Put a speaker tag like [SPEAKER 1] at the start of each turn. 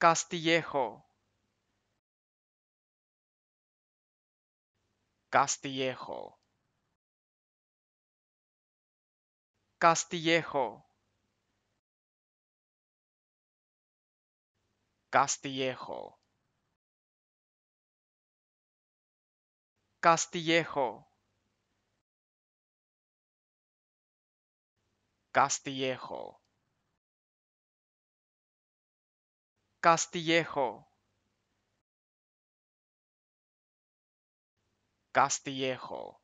[SPEAKER 1] Castillejo Castillejo Castillejo Castillejo Castillejo Castillejo Castillejo Castillejo